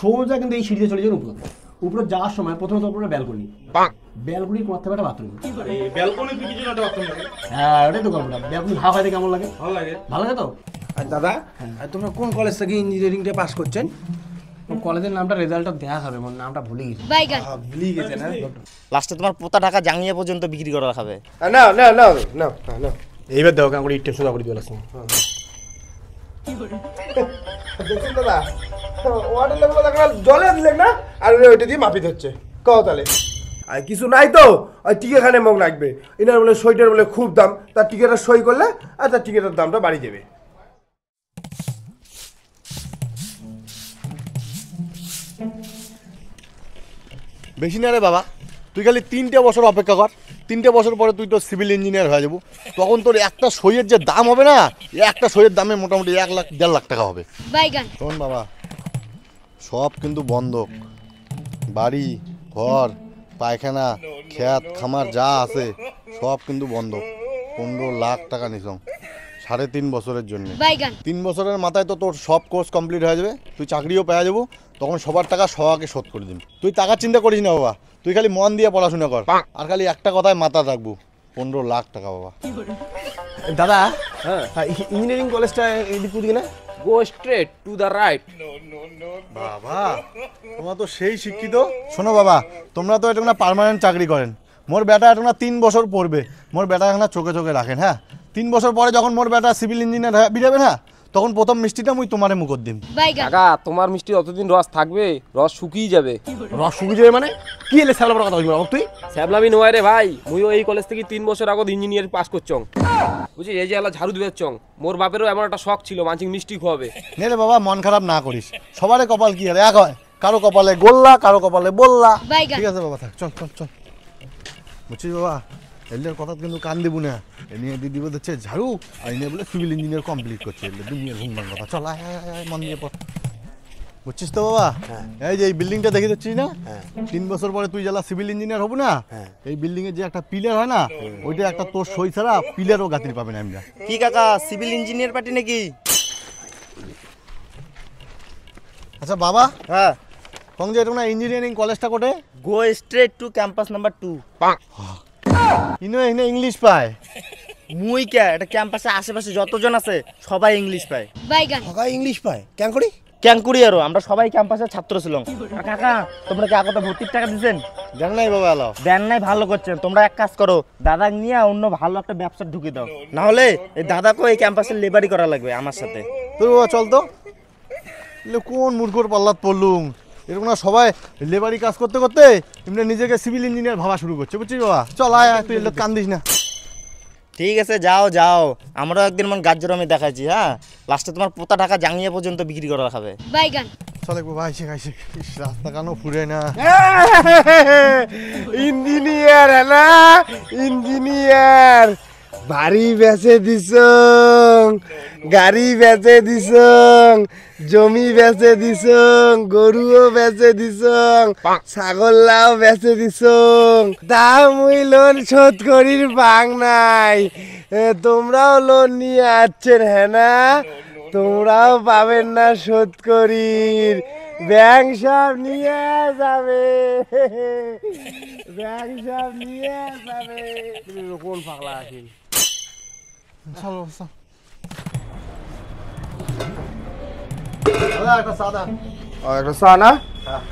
সোজা কিন্তু এই সিঁড়িতে চলে যাবেন উপরে উপরে যাওয়ার সময় প্রথমে প্রথমত আপনারা ব্যালকনি ব্যালকনি কোনার থেকে একটা বাথরুম হ্যাঁ ওটাই তো গল্পটা ব্যালকনি ভাব হয় কেমন লাগে ভালো লাগে ভালো লাগে তো আর দাদা হ্যাঁ। তোমরা কোন কলেজ থেকে ইঞ্জিনিয়ারিংটা পাস করছেন কলেজের নামটা রেজাল্টটা দেয়া হবে মোর মানে নামটা ভুলে গেছি ভুলে গেছে না লাস্টে তোমার পোতা টাকা জাঙ্গিয়া পর্যন্ত বিক্রি করা হবে না না না না না এইবার দেখো কেমন ইটের সোজা করে দিয়ে লাগছে কি হ্যাঁ। করে দেখুন দাদা ওয়াটার লেভেল দেখ না জলে দিলেন না আর ওইটা দিয়ে মাপি হচ্ছে কও তাহলে আর কিছু নাই তো ওই টিকাখানে মগ লাগবে এনার বলে সইটার বলে খুব দাম তার টিকাটা সই করলে আর তার টিকাটার দামটা বাড়ি দেবে বেশি না রে বাবা তুই খালি তিনটে বছর অপেক্ষা কর তিনটে বছর পরে তুই তো সিভিল ইঞ্জিনিয়ার হয়ে যাবো তখন তোর একটা সইয়ের যে দাম হবে না একটা সইয়ের দামে মোটামুটি এক লাখ দেড় লাখ টাকা হবে শোন বাবা সব কিন্তু বন্ধক বাড়ি ঘর পায়খানা খেত খামার যা আছে সব কিন্তু বন্ধক পনেরো লাখ টাকা নিলাম সাড়ে তিন বছরের জন্য তিন বছরের মাথায় তো তোর সব কোর্স কমপ্লিট হয়ে যাবে তুই চাকরিও পাওয়া যাবো তখন সবার টাকা সবাকে শোধ করে দিন তুই টাকার চিন্তা করিস না বাবা তুই খালি মন দিয়ে পড়াশোনা কর আর খালি একটা কথায় মাথা রাখবো পনেরো লাখ টাকা বাবা দাদা হ্যাঁ ইঞ্জিনিয়ারিং কলেজটা এদিক না go straight to the right বাবা তোমরা তো সেই শিক্ষিত শোনো বাবা তোমরা তো এটা পার্মানেন্ট চাকরি করেন মোর বেটা এটা তিন বছর পড়বে মোর বেটা এখন চোখে চোখে রাখেন হ্যাঁ তিন বছর পরে যখন মোর বেটা সিভিল ইঞ্জিনিয়ার বিরাবেন হ্যাঁ তখন প্রথম মিষ্টিটা মুই তোমারে মুখত দিম কাকা তোমার মিষ্টি অতদিন রস থাকবে রস শুকিয়ে যাবে রস শুকিয়ে যাবে মানে কি এলে স্যাবলা কথা বলবি তুই স্যাবলামি নয় রে ভাই মুইও এই কলেজ থেকে তিন বছর আগত ইঞ্জিনিয়ারিং পাস করছং বুঝি এই যে আলা ঝাড়ু দিবে চং মোর বাপেরও এমন একটা শখ ছিল মাঞ্চিং মিষ্টি খাওয়াবে নে রে বাবা মন খারাপ না করিস সবারে কপাল কি আর এক হয় কারো কপালে গোল্লা কারো কপালে বললা ঠিক আছে বাবা থাক চল চল চল বুঝছিস বাবা এলের কথা কিন্তু কান দিব না এ নিয়ে দিদি বলতে ঝাড়ু আর এনে বলে সিভিল ইঞ্জিনিয়ার কমপ্লিট করছে এলে দুনিয়ার হুমবার কথা চল মন দিয়ে পড় বুঝছিস তো বাবা হ্যাঁ। এই যে এই বিল্ডিংটা দেখে যাচ্ছিস না হ্যাঁ। তিন বছর পরে তুই জ্বালা সিভিল ইঞ্জিনিয়ার হবো না হ্যাঁ। এই বিল্ডিং এর যে একটা পিলার হয় না ওইটা একটা তোর সই ছাড়া পিলারও গাতির পাবে না আমরা কি কাকা সিভিল ইঞ্জিনিয়ার পার্টি নাকি আচ্ছা বাবা হ্যাঁ কংজে এটা ইঞ্জিনিয়ারিং কলেজটা কোটে go straight to campus number two ইনো এখানে ইংলিশ পায় মুই কে এটা ক্যাম্পাসে আশেপাশে যতজন আছে সবাই ইংলিশ পায় সবাই ইংলিশ পায় কেন করি আরো আমরা সবাই ছাত্র ছিলাম কাকা তোমরা ভর্তির টাকা দেন নাই বাবা আলো দেন নাই ভালো করছেন তোমরা এক কাজ করো দাদা নিয়ে অন্য ভালো একটা ব্যবসা ঢুকে দাও না হলে এই দাদাকে এই ক্যাম্পাসের লেবারি করা লাগবে আমার সাথে তো চল তো কোন মূর্খর পাল্লাত পড়লুম এরকম না সবাই লেবারি কাজ করতে করতে এমনি নিজেকে সিভিল ইঞ্জিনিয়ার ভাবা শুরু করছে বুঝছিস বাবা চল আয় তুই কান্দিস না ঠিক আছে যাও যাও আমরাও একদিন মন গাজর আমি দেখাচ্ছি হ্যাঁ লাস্টে তোমার পোতা ঢাকা জাঙিয়া পর্যন্ত বিক্রি করা খাবে বাইগান চলে ভাই শেখ আইসে রাস্তা কেন ফুরে না ইঞ্জিনিয়ার হ্যাঁ না ইঞ্জিনিয়ার বাড়ি বেচে দিস গাড়ি বেচে দিস জমি বেচে দিস গরুও বেচে দিস ছাগলাও বেচে দিস তা মুই লোন শোধ করির বাং নাই তোমরাও লোন নিয়ে আসছেন হ্যাঁ না তোমরাও পাবেন না শোধ করির ব্যাংক সব নিয়ে যাবে ব্যাংক সব নিয়ে যাবে কোন ফাঁকলা আছিস ইনশাআল্লাহ স্যার দাদা একটা সাদা আর একটা চা না হ্যাঁ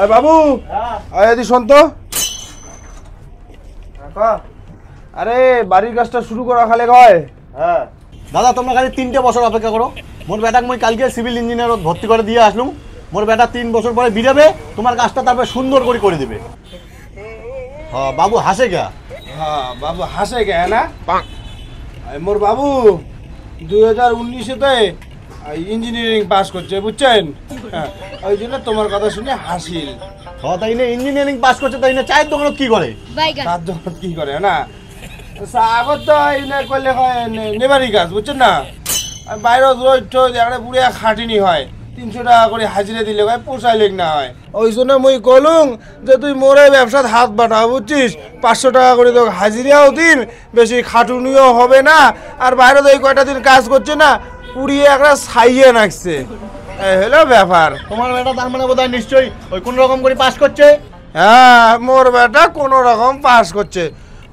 아 বাবু আয় এদি শোন তো আরে বাড়ির কাজটা শুরু করা খালে কয় হ্যাঁ দাদা তোমরা খালি তিনটে বছর অপেক্ষা করো মোর বেটাক মই কালকে সিভিল ইঞ্জিনিয়ার ভর্তি করে দিয়ে আসলুম মোর বেটা তিন বছর পরে বিড়াবে তোমার কাজটা তারপরে সুন্দর করে করে দেবে হ্যাঁ, বাবু হাসে গা হ্যাঁ বাবু হাসে কে না এই মোর বাবু দুই হাজার উনিশেতে ইঞ্জিনিয়ারিং পাস করছে বুঝছেন হ্যাঁ, ওই জন্য তোমার কথা শুনে হাসিল ও হ্যাঁ, তাই না ইঞ্জিনিয়ারিং পাস করছে তাই না চায়ের দোকানত কি করে বাইগান তার জন্য কি করে না আগত তো এই না করলে হয় নে- নেবারি গাছ বুঝছেন না আর বাইরে রোজ টোজ একটা বুড়ে খাটিনি হয় তিনশো টাকা করে হাজিরে দিলে ভাই পোষাইলেক না হয় ওই জন্য মুই কলুম যে তুই মোরে ব্যবসাত হাত বাটা বুঝছিস পাঁচশো টাকা করে তোকে হাজিরাও দিন বেশি খাটুনিও হবে না আর বাইরে তো এই কয়টা দিন কাজ করছে না পুড়িয়ে একটা সাইয়ে নাকছে হলো ব্যাপার তোমার বেটা তার মানে বোধহয় নিশ্চয়ই ওই কোন রকম করে পাস করছে হ্যাঁ মোর বেটা কোনো রকম পাস করছে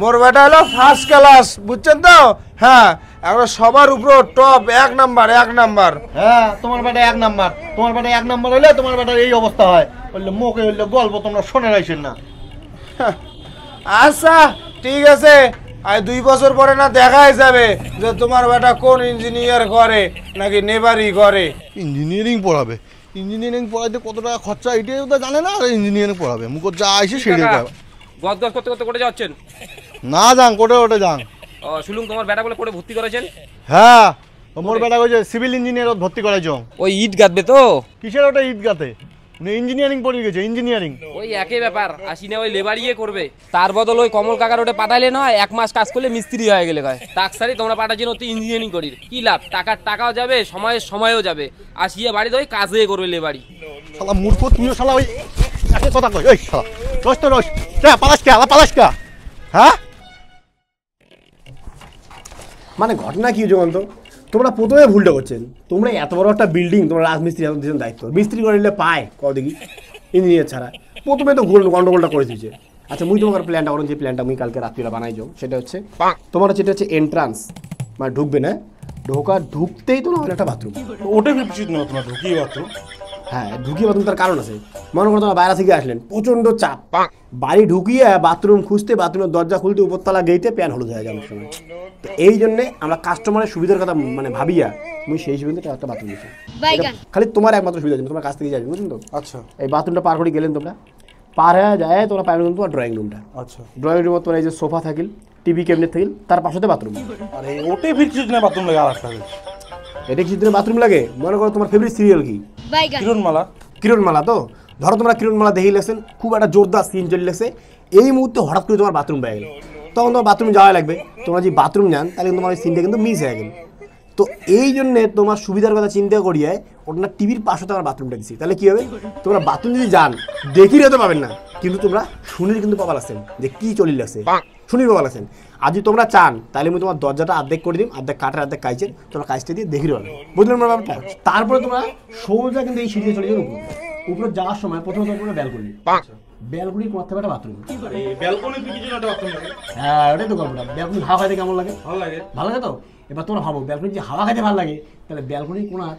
মোর বেটা হলো ফার্স্ট ক্লাস বুঝছেন তো হ্যাঁ আমরা সবার উপর টপ এক নাম্বার এক নাম্বার হ্যাঁ তোমার বেটা এক নাম্বার তোমার বেটা এক নাম্বার হলে তোমার বেটার এই অবস্থা হয় বললে মুখে হইলে গল্প তোমরা শোনে রাখছেন না হ্যাঁ। আচ্ছা ঠিক আছে আর দুই বছর পরে না দেখাই যাবে যে তোমার বেটা কোন ইঞ্জিনিয়ার করে নাকি নেবারি করে ইঞ্জিনিয়ারিং পড়াবে ইঞ্জিনিয়ারিং পড়াইতে কত টাকা খরচা এটাই তো জানে না আর ইঞ্জিনিয়ারিং পড়াবে মুখ যা আইসে সেটাই গদ করতে করতে কোটে যাচ্ছেন না যান কোটে ওটা যান সুলুম তোমার বেটা বলে পড়ে ভর্তি করেছেন হ্যাঁ মোর বেটা কইছে সিভিল ইঞ্জিনিয়ার ভর্তি করেছো ওই ইট গাঁথবে তো কিসের ওটা ইট গাঁথে ইঞ্জিনিয়ারিং মানে পড়ে গেছে ইঞ্জিনিয়ারিং ওই একই ব্যাপার আসি না ওই লেবার ইয়ে করবে তার বদল ওই কমল কাকার ওটা পাঠাইলে নয় এক মাস কাজ করলে মিস্ত্রি হয়ে গেলে কয় সারি তোমরা পাঠাচ্ছেন ওতে ইঞ্জিনিয়ারিং করি কি লাভ টাকার টাকাও যাবে সময়ের সময়ও যাবে আসিয়ে বাড়িতে ওই কাজে করবে লেবারি শালা মূর্খ তুমিও শালা ওই কথা কই ওই শালা রস তো রস কে পালাস কে আলা পালাস কা হ্যাঁ মানে ঘটনা কি যখন তো তোমরা প্রথমে ভুলটা করছেন তোমরা এত বড় একটা বিল্ডিং তোমরা রাজমিস্ত্রি এত দিয়েছেন দায়িত্ব মিস্ত্রি করে নিলে পায় ক দেখি ইঞ্জিনিয়ার ছাড়া প্রথমে তো গন্ডগোলটা করে দিয়েছে আচ্ছা মুই তোমার প্ল্যানটা করুন যে প্ল্যানটা আমি কালকে রাত্রিবেলা বানাই যাও সেটা হচ্ছে তোমার হচ্ছে এটা হচ্ছে এন্ট্রান্স মানে ঢুকবে না ঢোকা ঢুকতেই তো না একটা বাথরুম ওটাই উচিত না তোমার ঢুকিয়ে বাথরুম হ্যাঁ ঢুকিয়ে বাথরুম তার কারণ আছে মনে করো তোমার বাইরে থেকে আসলেন প্রচন্ড চাপ বাড়ি ঢুকিয়ে বাথরুম খুঁজতে বাথরুমের দরজা খুলতে উপরতলা গেইতে প্যান হলুদ হয়ে যাবে সময় তো এই জন্যে আমরা কাস্টমারের সুবিধার কথা মানে ভাবিয়া আমি সেই হিসেবে একটা বাথরুম দিচ্ছি খালি তোমার একমাত্র সুবিধা তোমার কাছ থেকে যাবে বুঝলেন তো আচ্ছা এই বাথরুমটা পার করে গেলেন তোমরা পার হয়ে যায় তোমরা পাবেন কিন্তু তোমার ড্রয়িং রুমটা আচ্ছা ড্রয়িং রুমে তোমার এই যে সোফা থাকিল টিভি ক্যাবিনেট থাকিল তার পাশেতে বাথরুম আরে ওটাই ফিরছিস কিছু বাথরুম লাগে আর আসলে এটা কিছু বাথরুম লাগে মনে করো তোমার ফেভারিট সিরিয়াল কি কিরণমালা কিরণমালা তো ধরো তোমরা কিরণমালা দেখি লেছেন খুব একটা জোরদার সিন চলে এই মুহূর্তে হঠাৎ করে তোমার বাথরুম পেয়ে গেল তখন তোমার বাথরুম যাওয়া লাগবে তোমরা যদি বাথরুম যান তাহলে তোমার ওই সিনটা কিন্তু মিস হয়ে গেল তো এই জন্যে তোমার সুবিধার কথা চিন্তা করিয়ে ওটা টিভির পাশে তোমার বাথরুমটা দিচ্ছি তাহলে কী হবে তোমরা বাথরুম যদি যান দেখি রেতে পাবেন না কিন্তু তোমরা শুনির কিন্তু পাবার আছেন যে কি চলিল আছে শুনির পাবার আছেন আর যদি তোমরা চান তাহলে আমি তোমার দরজাটা আর্ধেক করে দিম আর্ধেক কাঠের আর্ধেক কাইচের তোমরা কাজটা দিয়ে দেখি পাবে বুঝলেন আমার ব্যাপারটা তারপরে তোমরা সোজা কিন্তু এই সিঁড়িতে চলে যাবে উপরে উপরে যাওয়ার সময় প্রথমে তোমরা ব্যালকনি ব্যালকনি একটা বাথরুম হ্যাঁ ওটাই তো গল্পটা হাওয়া খাইতে কেমন লাগে ভালো লাগে তো এবার তোমরা ভাবো ব্যালকনি যদি হাওয়া খাইতে ভালো লাগে তাহলে ব্যালকনি কোনার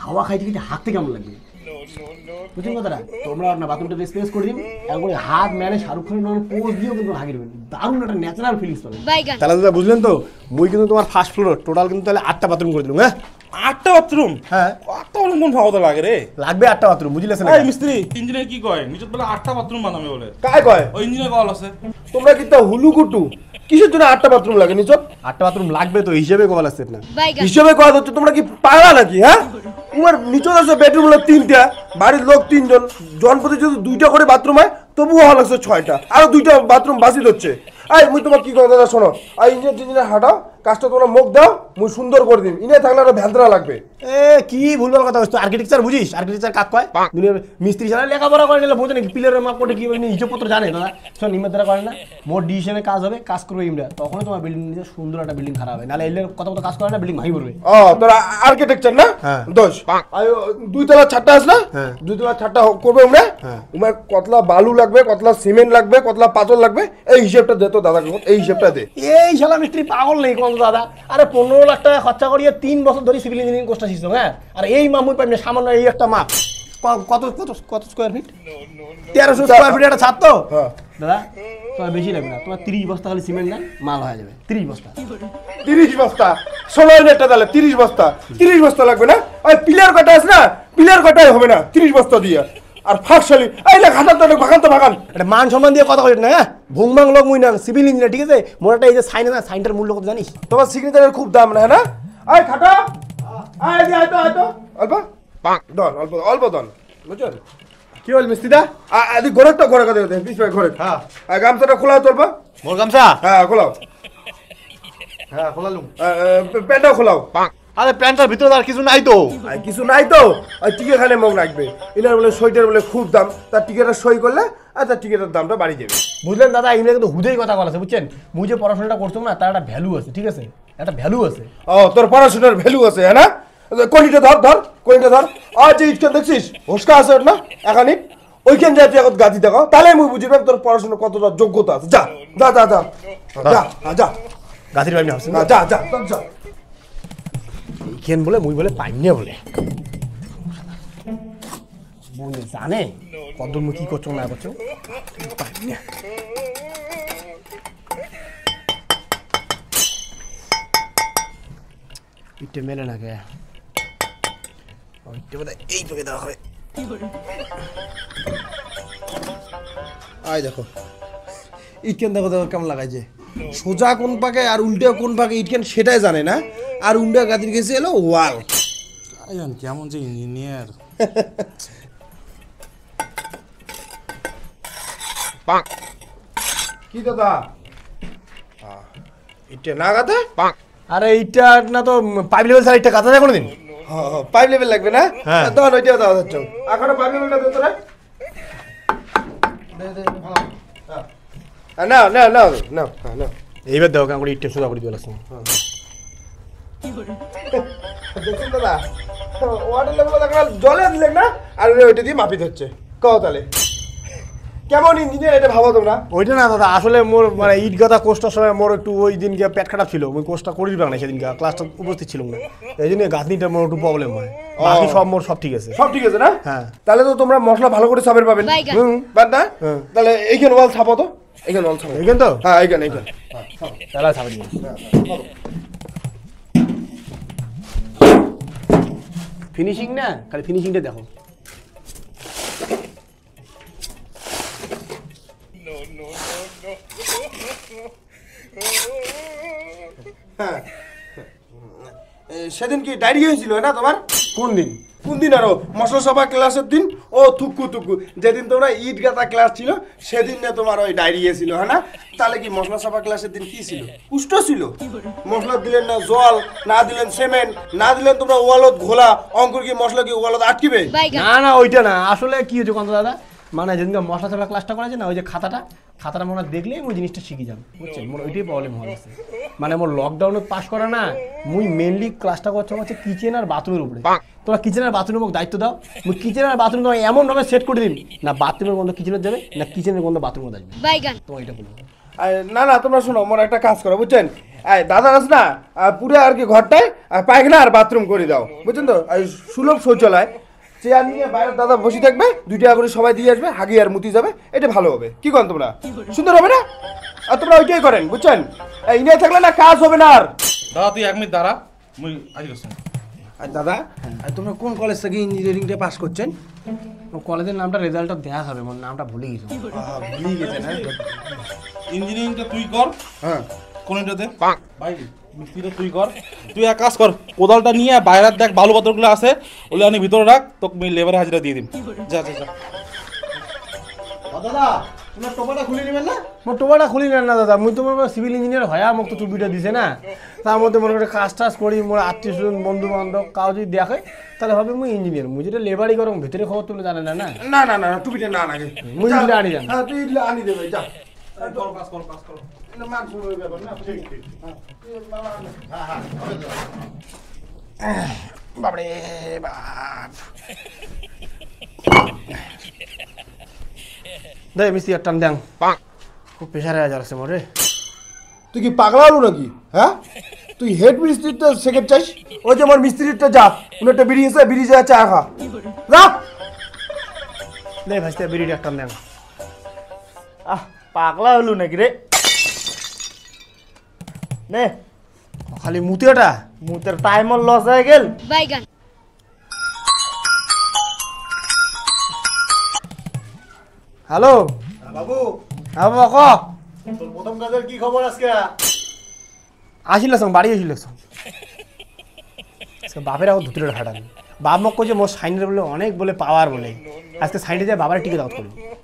হাওয়া খাইতে কিন্তু হাঁকতে কেমন লাগবে বুঝছেন কথাটা তোমরা না বাথরুমটা করে দিন হাত শাহরুখ খানের পোজ দিয়েও কিন্তু দারুণ একটা ন্যাচারাল ফিলিংস তাহলে দাদা বুঝলেন তো মুই কিন্তু তোমার ফার্স্ট ফ্লোর টোটাল কিন্তু তাহলে আটটা বাথরুম করে দিলাম হ্যাঁ আটটা বাথরুম হ্যাঁ ভাবতে লাগে রে লাগবে আটটা বাথরুম না মিস্ত্রি ইঞ্জিনিয়ার কি কয় নিজত আটটা বাথরুম বানাবে বলে কায় কয় ওই ইঞ্জিনিয়ার কল আছে তোমরা কি হুলুকুটু কিসের জন্য আটটা বাথরুম লাগে নিজ আটটা বাথরুম লাগবে তো হিসেবে কল আছে না হিসেবে কল হচ্ছে তোমরা কি পাগলা নাকি হ্যাঁ তোমার নিচত আছে বেডরুম হলো তিনটা বাড়ির লোক তিনজন জনপতি যদি দুইটা করে বাথরুম হয় তবুও হল ছয়টা আরো দুইটা বাথরুম বাসি হচ্ছে আই মুই তোমার কি কথা শোনো আর ইঞ্জিনিয়ার টিঞ্জিনিয়ার হাঁটাও কাজটা তোমরা মুখ দাও মুই সুন্দর করে দিম ইনে থাকলে আরো ভ্যান্দ্রা লাগবে এ কি ভুল বল কথা বলছো আর্কিটেকচার বুঝিস আর্কিটেকচার কাক কয় দুনিয়ার মিস্ত্রি ছাড়া লেখাপড়া করে নিলে বোঝে নাকি পিলারের মাপ কোটে কি পত্র জানে দাদা শোন ইমাদ্রা করে না মোর ডিসিশনে কাজ হবে কাজ করবে ইমরা তখন তোমার বিল্ডিং নিজে সুন্দর একটা বিল্ডিং খারাপ হবে নাহলে এলে কথা কথা কাজ করে না বিল্ডিং ভাই করবে ও তোর আর্কিটেকচার না হ্যাঁ। দোষ দুই তলা ছাটটা আছে না হ্যাঁ। দুই তলা ছাটটা করবে আমরা উমার হ্যাঁ। কতলা বালু লাগবে কতলা সিমেন্ট লাগবে কতলা পাথর লাগবে এই হিসাবটা দে তো দাদা এই হিসাবটা দে এই শালা মিস্ত্রি পাগল নেই কোন বলতো দাদা আরে পনেরো লাখ টাকা খরচা করিয়ে তিন বছর ধরে সিভিল ইঞ্জিনিয়ারিং কোর্সটা শিখছো হ্যাঁ আর এই মামুর পাইনি সামান্য এই একটা মাপ কত কত কত স্কোয়ার ফিট তেরোশো স্কোয়ার ফিট একটা ছাদ তো হ্যাঁ। দাদা তোমার বেশি লাগবে না তোমার তিরিশ বস্তা হলে সিমেন্ট না মাল হয়ে যাবে তিরিশ বস্তা তিরিশ বস্তা ষোলো হাজারটা তাহলে তিরিশ বস্তা তিরিশ বস্তা লাগবে না ওই পিলার কটা আছে না পিলার কটাই হবে না তিরিশ বস্তা দিয়ে আর ফাঁকশালি এই না ঘাটান বাগান ভাগান তো ভাগান এটা মান সম্মান দিয়ে কথা বলেন না হ্যাঁ ভুংমাং লোক মুই না সিভিল ইঞ্জিনিয়ার ঠিক আছে এটা এই যে সাইন না সাইনটার মূল্য কত জানিস তোমার সিগনেচারের খুব দাম না না আয় খাটা আয় দি আয় তো আয় তো অল্প দন অল্প অল্প দন বুঝছেন কি বল মিস্তিদা আদি ঘরের গোরা ঘরে কথা দেন পিছ ভাই ঘরে হ্যাঁ আর গামছাটা খোলা তোলব মোর গামছা হ্যাঁ খোলাও হ্যাঁ খোলালুম প্যান্টটাও খোলাও আরে প্যান্টার ভিতরে আর কিছু নাই তো কিছু নাই তো ওই খালে মগ রাখবে এনার বলে সইটার বলে খুব দাম তার টিকেটটা সই করলে আর তার টিকেটের দামটা বাড়ি যাবে বুঝলেন দাদা এই কিন্তু হুদেই কথা বলা আছে বুঝছেন মুই যে পড়াশোনাটা করতাম না তার একটা ভ্যালু আছে ঠিক আছে একটা ভ্যালু আছে ও তোর পড়াশোনার ভ্যালু আছে হ্যাঁ না আচ্ছা, কোনটা ধর ধর কোনটা ধর আর যে ইটকে দেখছিস হোসকা আছে না এখানই ওইখান যা তুই এখন গাদি দেখো তাহলে আমি বুঝি তোর পড়াশোনা কতটা যোগ্যতা আছে যা যা যা যা যা যা গাদির না যা যা যা কেন বোলে মই পাইম নে বলে বলে জানে কদম মই কি করছো নাই কৰছো ইটে মেলে না গে ইটে বোধ এই তোকে দেওয়া হবে আয় দেখো ইটকেন দেখো দেখো কেমন লাগাই যে সোজা কোন পাকে আর উল্টে কোন পাকে ইটকেন সেটাই জানে না আর উন্ডা গাদির গেছে এলো ওয়াল কেমন যে ইঞ্জিনিয়ার কি দাদা এটা না গাদা আরে এইটা না তো পাইপ লেভেল স্যার এটা গাদা যায় কোনোদিন হ্যাঁ, পাইপ লেভেল লাগবে না হ্যাঁ। তখন ওইটা দাও দাও পাইপ লেভেলটা দে না না না না না এইবার দাও কেন করে ইটটা সোজা করে দিয়ে দেখছেন দাদা ওয়াটার লেভেল দেখা জলে দিলেন না আর ওইটা দিয়ে মাপি ধরছে কও তাহলে কেমন ইঞ্জিনিয়ার এটা ভাবো তোমরা ওইটা না দাদা আসলে মোর মানে ইট গাদা কোর্সটার সময় মোর একটু ওই দিনকে পেট খারাপ ছিল ওই কোর্সটা করিস না সেদিনকে ক্লাসটা উপস্থিত ছিল না এই জন্য গাঁথনিটা মোর একটু প্রবলেম হয় বাকি সব মোর সব ঠিক আছে সব ঠিক আছে না হ্যাঁ তাহলে তো তোমরা মশলা ভালো করে সাবের পাবেন হুম বাদ না তাহলে এইখানে ওয়াল ছাপো তো এইখানে ওয়াল ছাপো এইখানে তো হ্যাঁ এইখানে এইখানে তাহলে হ্যাঁ, হ্যাঁ, ছাপো ফিনিশিং না খালি ফিনিশিংটা দেখো হ্যাঁ। সেদিন কি ডায়রি হয়েছিল না তোমার কোন দিন কোন দিন আরো সভা ক্লাসের দিন ও থুকু থুকু যেদিন তোমরা ঈদ গাঁথা ক্লাস ছিল সেদিন না তোমার ওই ডায়রিয়া ছিল হ্যাঁ না তাহলে কি মশলা সভা ক্লাসের দিন কি ছিল পুষ্ট ছিল মশলা দিলেন না জল না দিলেন সিমেন্ট না দিলেন তোমরা ওয়ালত ঘোলা অঙ্কুর কি মশলা কি ওয়ালত আটকিবে না না ওইটা না আসলে কি হয়েছে কোন দাদা মানে যেদিনকে মশলা ছাড়া ক্লাসটা করা যায় না ওই যে খাতাটা খাতাটা মনে দেখলেই ওই জিনিসটা শিখে যাবো বুঝছেন মোর ওইটাই প্রবলেম হয় আছে মানে মোর লকডাউনে পাস করা না মুই মেনলি ক্লাসটা করছো হচ্ছে কিচেন আর বাথরুমের উপরে তোমরা কিচেন আর বাথরুম দায়িত্ব দাও মুই কিচেন আর বাথরুম এমন এমনভাবে সেট করে দিন না বাথরুমের গন্ধ কিচেনে যাবে না কিচেনের গন্ধ বাথরুমে যাবে তোমার এটা বলবো না না তোমরা শোনো মোর একটা কাজ করো বুঝছেন দাদা আছে না পুরো আর কি ঘরটায় পায়খানা আর বাথরুম করে দাও বুঝছেন তো সুলভ শৌচালয় চেয়ার নিয়ে বাইরের দাদা বসে থাকবে দুইটা করে সবাই দিয়ে আসবে হাগি আর মুতি যাবে এটা ভালো হবে কি করেন তোমরা সুন্দর হবে না আর তোমরা ওইটাই করেন বুঝছেন ইন্ডিয়া থাকলে না কাজ হবে না আর দাদা তুই এক মিনিট দাঁড়া আর দাদা আর তোমরা কোন কলেজ থেকে ইঞ্জিনিয়ারিংটা পাস করছেন কলেজের নামটা রেজাল্টটা দেয়া হবে মোর মানে নামটা ভুলে গেছি ভুলে গেছে ইঞ্জিনিয়ারিংটা তুই কর হ্যাঁ কোনটাতে বাইরে মিস্ত্রিটা তুই কর তুই এক কাজ কর কোদালটা নিয়ে বাইরের দেখ বালু পাথরগুলো আছে ওগুলো আমি ভিতরে রাখ তোকে লেবারে হাজিরা দিয়ে দিন যা যা যা খুলি ইঞ্জিনিয়ার মোক দিছে না মধ্যে মনে কাজ টাজ আত্মীয় স্বজন বন্ধু কাউ যদি দেখে তাহলে তুমি বাপরে বাপ দে মিস্ত্রি টান দেন খুব প্রেশার হয়ে যাচ্ছে মোরে তুই কি পাগলা হলো নাকি হ্যাঁ তুই হেড মিস্ত্রির তো সেকেন্ড চাইস ওই যে আমার মিস্ত্রিটা যা উনি একটা বিড়ি এসে বিড়ি যা চা খা যা দে ভাইস্তে বিড়িটা টান দেন আহ পাগলা হলো নাকি রে নে খালি মুতিটা মুতের টাইম লস হয়ে গেল বাইগান হ্যালো বাবু হ্যাঁ বাবা প্রথম কাজের কি খবর আজকে আসিল সঙ্গ বাড়ি আসিল সঙ্গ বাপের এখন বাপ মক যে মো সাইনের বলে অনেক বলে পাওয়ার বলে আজকে সাইডে যায় বাবার টিকে দাওয়াত করবি